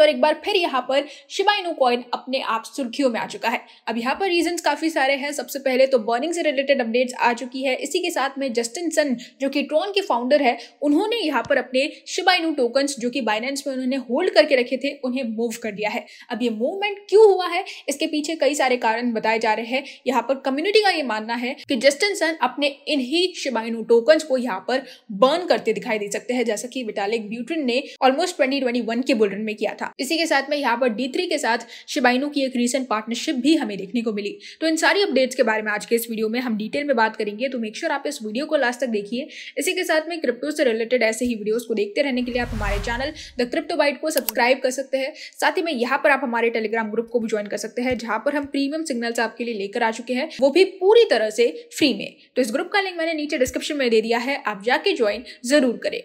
और एक बार फिर यहाँ पर शिबाइनो कॉइन अपने आप सुर्खियों में आ चुका है अब यहाँ पर रीजन काफी सारे हैं सबसे पहले तो बर्निंग से रिलेटेड अपडेट्स आ चुकी है इसी के साथ में जस्टिन सन जो कि ट्रॉन के फाउंडर है उन्होंने यहाँ पर अपने शिबाइनो टोकन जो कि बाइनेंस में उन्होंने होल्ड करके रखे थे उन्हें मूव कर दिया है अब ये मूवमेंट क्यों हुआ है इसके पीछे कई सारे कारण बताए जा रहे हैं यहाँ पर कम्युनिटी का ये मानना है कि जस्टिन सन अपने इन्हीं शिबाइनो टोकन को यहाँ पर बर्न करते दिखाई दे सकते हैं जैसा कि विटालिक ब्यूटिन ने ऑलमोस्ट ट्वेंटी के बुलेटिन में किया था था इसी के साथ में यहाँ पर डी के साथ शिबाइनू की एक रिसेंट पार्टनरशिप भी हमें देखने को मिली तो इन सारी अपडेट्स के बारे में आज के इस वीडियो में हम डिटेल में बात करेंगे तो मेक श्योर आप इस वीडियो को लास्ट तक देखिए इसी के साथ में क्रिप्टो से रिलेटेड ऐसे ही वीडियोज को देखते रहने के लिए आप हमारे चैनल द क्रिप्टो बाइट को सब्सक्राइब कर सकते हैं साथ ही में यहाँ पर आप हमारे टेलीग्राम ग्रुप को भी ज्वाइन कर सकते हैं जहाँ पर हम प्रीमियम सिग्नल्स आपके लिए लेकर आ चुके हैं वो भी पूरी तरह से फ्री में तो इस ग्रुप का लिंक मैंने नीचे डिस्क्रिप्शन में दे दिया है आप जाके ज्वाइन जरूर करें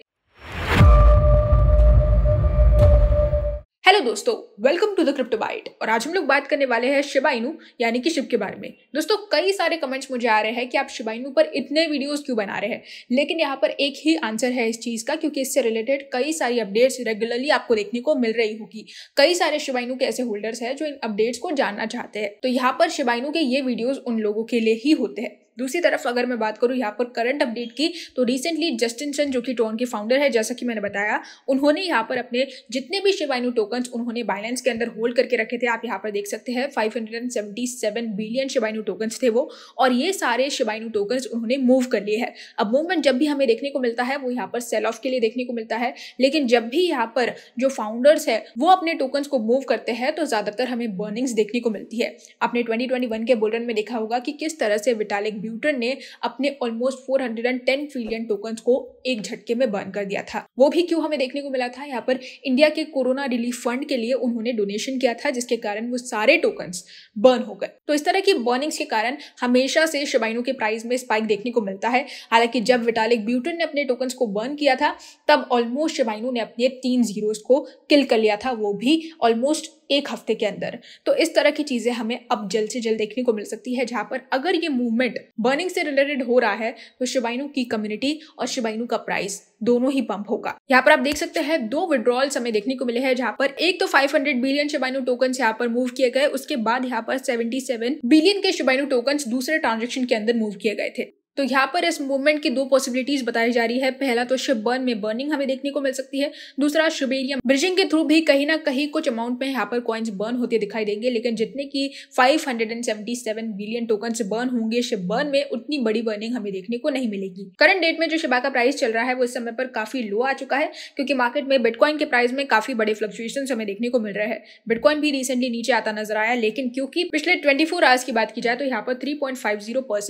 हेलो दोस्तों welcome to the crypto byte और आज हम लोग बात करने वाले हैं शिबाइनू यानी कि शिव के बारे में दोस्तों कई सारे कमेंट्स मुझे आ रहे हैं कि आप शिबाइनू पर इतने वीडियोस क्यों बना रहे हैं लेकिन यहाँ पर एक ही आंसर है इस चीज़ का क्योंकि इससे रिलेटेड कई सारी अपडेट्स रेगुलरली आपको देखने को मिल रही होगी कई सारे शिबा के ऐसे होल्डर्स हैं जो इन अपडेट्स को जानना चाहते हैं तो यहाँ पर शिबाइनू के ये वीडियोज़ उन लोगों के लिए ही होते हैं दूसरी तरफ अगर मैं बात करूँ यहाँ पर करंट अपडेट की तो रिसेंटली जस्टिन सन जो कि टोन के फाउंडर है जैसा कि मैंने बताया उन्होंने यहाँ पर अपने जितने भी शिवाइनू टोकन उन्होंने बाइलेंस के अंदर होल्ड करके रखे थे आप यहाँ पर देख सकते हैं फाइव बिलियन शिवाइनू टोकन्स थे वो और ये सारे शिवाइनू टोकन्स उन्होंने मूव कर लिए हैं अब मूवमेंट जब भी हमें देखने को मिलता है वो यहाँ पर सेल ऑफ के लिए देखने को मिलता है लेकिन जब भी यहाँ पर जो फाउंडर्स है वो अपने टोकन्स को मूव करते हैं तो ज़्यादातर हमें बर्निंग्स देखने को मिलती है आपने ट्वेंटी के बुलेटिन में देखा होगा कि किस तरह से विटालिक कंट्रीब्यूटर ने अपने ऑलमोस्ट 410 ट्रिलियन टोकन्स को एक झटके में बर्न कर दिया था वो भी क्यों हमें देखने को मिला था यहाँ पर इंडिया के कोरोना रिलीफ फंड के लिए उन्होंने डोनेशन किया था जिसके कारण वो सारे टोकन्स बर्न हो गए तो इस तरह की बर्निंग्स के कारण हमेशा से शबाइनों के प्राइस में स्पाइक देखने को मिलता है हालांकि जब विटालिक ब्यूटन ने अपने टोकन्स को बर्न किया था तब ऑलमोस्ट शबाइनों ने अपने तीन जीरोस को किल कर लिया था वो भी ऑलमोस्ट एक हफ्ते के अंदर तो इस तरह की चीज़ें हमें अब जल्द से जल्द देखने को मिल सकती है जहां पर अगर ये मूवमेंट बर्निंग से रिलेटेड हो रहा है तो शिबाइनु की कम्युनिटी और शिबाइनु का प्राइस दोनों ही पंप होगा यहाँ पर आप देख सकते हैं दो विड्रॉल हमें देखने को मिले हैं जहाँ पर एक तो 500 बिलियन शिबाइनू टोकन यहाँ पर मूव किए गए उसके बाद यहाँ पर 77 बिलियन के शिबाइनू टोकन दूसरे ट्रांजेक्शन के अंदर मूव किए गए थे तो यहाँ पर इस मूवमेंट की दो पॉसिबिलिटीज बताई जा रही है पहला तो शिप बर्न में बर्निंग हमें देखने को मिल सकती है दूसरा शुबेरियम ब्रिजिंग के थ्रू भी कहीं ना कहीं कुछ अमाउंट में यहाँ पर कॉइन्स बर्न होते दिखाई देंगे लेकिन जितने की 577 बिलियन टोकन बर्न होंगे शिप बर्न में उतनी बड़ी बर्निंग हमें देखने को नहीं मिलेगी करंट डेट में जो शिबा का प्राइस चल रहा है वो इस समय पर काफी लो आ चुका है क्योंकि मार्केट में बिटकॉइन के प्राइस में काफी बड़े फ्लक्चुएशन हमें देखने को मिल रहा है बिटकॉइन भी रिसेंटली नीचे आता नजर आया लेकिन क्योंकि पिछले ट्वेंटी आवर्स की बात की जाए तो यहाँ पर थ्री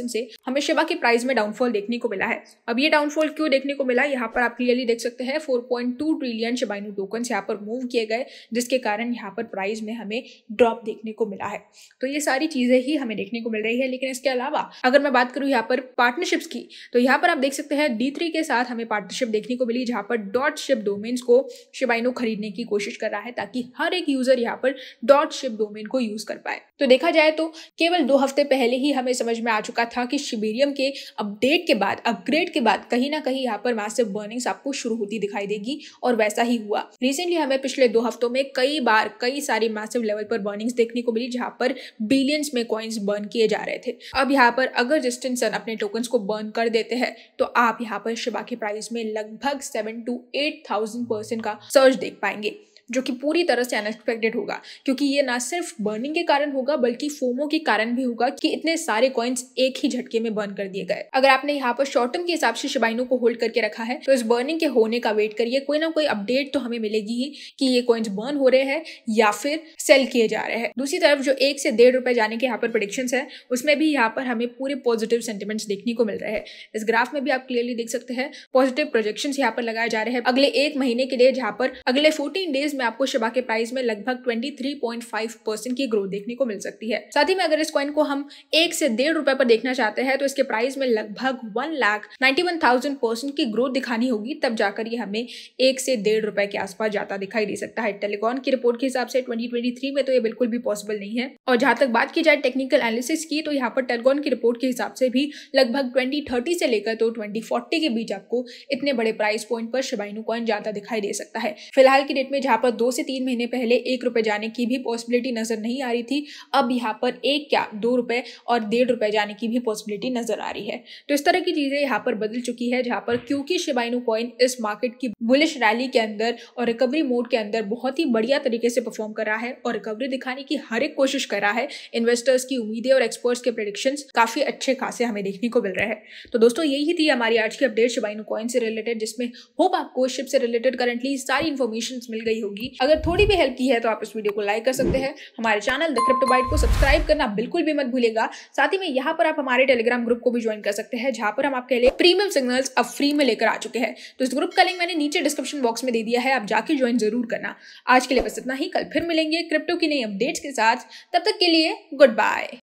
से हमें शिबा के प्राइस प्राइस में डाउनफॉल देखने को मिला है अब ये डाउनफॉल क्यों देखने को मिला यहाँ पर आप क्लियरली देख सकते हैं 4.2 ट्रिलियन शिबाइनू टोकन यहाँ पर मूव किए गए जिसके कारण यहाँ पर प्राइस में हमें ड्रॉप देखने को मिला है तो ये सारी चीज़ें ही हमें देखने को मिल रही है लेकिन इसके अलावा अगर मैं बात करूँ यहाँ पर पार्टनरशिप्स की तो यहाँ पर आप देख सकते हैं डी के साथ हमें पार्टनरशिप देखने को मिली जहाँ पर डॉट शिप डोमेन्स को शिबाइनो खरीदने की कोशिश कर रहा है ताकि हर एक यूजर यहाँ पर डॉट शिप डोमेन को यूज कर पाए तो देखा जाए तो केवल दो हफ्ते पहले ही हमें समझ में आ चुका था कि शिबेरियम के अपडेट के बाद अपग्रेड के बाद कहीं ना कहीं यहाँ पर मैसिव बर्निंग्स आपको शुरू होती दिखाई देगी और वैसा ही हुआ रिसेंटली हमें पिछले दो हफ्तों में कई बार कई सारी मैसेव लेवल पर बर्निंग्स देखने को मिली जहाँ पर बिलियंस में कॉइन्स बर्न किए जा रहे थे अब यहाँ पर अगर जस्टिन अपने टोकन्स को बर्न कर देते हैं तो आप यहाँ पर शिबा के प्राइस में लगभग seven two eight thousand percent का सर्च देख पाएंगे जो कि पूरी तरह से अनएक्सपेक्टेड होगा क्योंकि ये ना सिर्फ बर्निंग के कारण होगा बल्कि फोमो के कारण भी होगा कि इतने सारे कॉइन्स एक ही झटके में बर्न कर दिए गए अगर आपने यहाँ पर शॉर्ट टर्म के हिसाब से शिबाइनो को होल्ड करके रखा है तो इस बर्निंग के होने का वेट करिए कोई ना कोई अपडेट तो हमें मिलेगी ही कि ये कॉइन्स बर्न हो रहे हैं या फिर सेल किए जा रहे हैं दूसरी तरफ जो एक से डेढ़ रुपए जाने के यहाँ पर प्रोडिक्शन है उसमें भी यहाँ पर हमें पूरे पॉजिटिव सेंटिमेंट देखने को मिल रहे हैं इस ग्राफ में भी आप क्लियरली देख सकते हैं पॉजिटिव प्रोजेक्शन यहाँ पर लगाए जा रहे हैं अगले एक महीने के लिए जहाँ पर अगले फोर्टीन डेज में आपको शिबा के प्राइस में लगभग 23.5 परसेंट की ग्रोथ देखने को मिल सकती है साथ ही में अगर इस कॉइन को हम एक से डेढ़ रुपए पर देखना चाहते हैं तो इसके प्राइस में लगभग one lakh ninety one thousand percent की ग्रोथ दिखानी होगी तब जाकर ये हमें एक से डेढ़ रुपए के आसपास जाता दिखाई दे सकता है टेलीकॉन की रिपोर्ट के हिसाब से 2023 में तो ये बिल्कुल भी पॉसिबल नहीं है और जहां तक बात की जाए टेक्निकल एनालिसिस की तो यहाँ पर टेलीकॉन की रिपोर्ट के हिसाब से भी लगभग 2030 से लेकर तो 2040 के बीच आपको इतने बड़े प्राइस पॉइंट पर शिबाइनू कॉइन ज्यादा दिखाई दे सकता है फिलहाल की डेट में जहां पर दो से तीन महीने पहले एक रुपए जाने की भी पॉसिबिलिटी नज़र नहीं आ रही थी अब यहाँ पर एक क्या दो रुपए और डेढ़ रुपए जाने की भी पॉसिबिलिटी नज़र आ रही है तो इस तरह की चीज़ें यहाँ पर बदल चुकी है जहां पर क्योंकि शिबाइनू कॉइन इस मार्केट की बुलिश रैली के अंदर और रिकवरी मोड के अंदर बहुत ही बढ़िया तरीके से परफॉर्म कर रहा है और रिकवरी दिखाने की हर एक कोशिश कर रहा है इन्वेस्टर्स की उम्मीदें और एक्सपर्ट्स के प्रडिक्शंस काफ़ी अच्छे खासे हमें देखने को मिल रहे हैं तो दोस्तों यही थी हमारी आज की अपडेट शिबाइनू कॉइन से रिलेटेड जिसमें होप आपको शिप से रिलेटेड करंटली सारी इन्फॉर्मेशन मिल गई होगी होगी अगर थोड़ी भी हेल्प की है तो आप इस वीडियो को लाइक कर सकते हैं हमारे चैनल द क्रिप्टो बाइट को सब्सक्राइब करना बिल्कुल भी मत भूलेगा साथ ही में यहाँ पर आप हमारे टेलीग्राम ग्रुप को भी ज्वाइन कर सकते हैं जहाँ पर हम आपके लिए प्रीमियम सिग्नल अब फ्री में लेकर आ चुके हैं तो इस ग्रुप का लिंक मैंने नीचे डिस्क्रिप्शन बॉक्स में दे दिया है आप जाके ज्वाइन जरूर करना आज के लिए बस इतना ही कल फिर मिलेंगे क्रिप्टो की नई अपडेट्स के साथ तब तक के लिए गुड बाय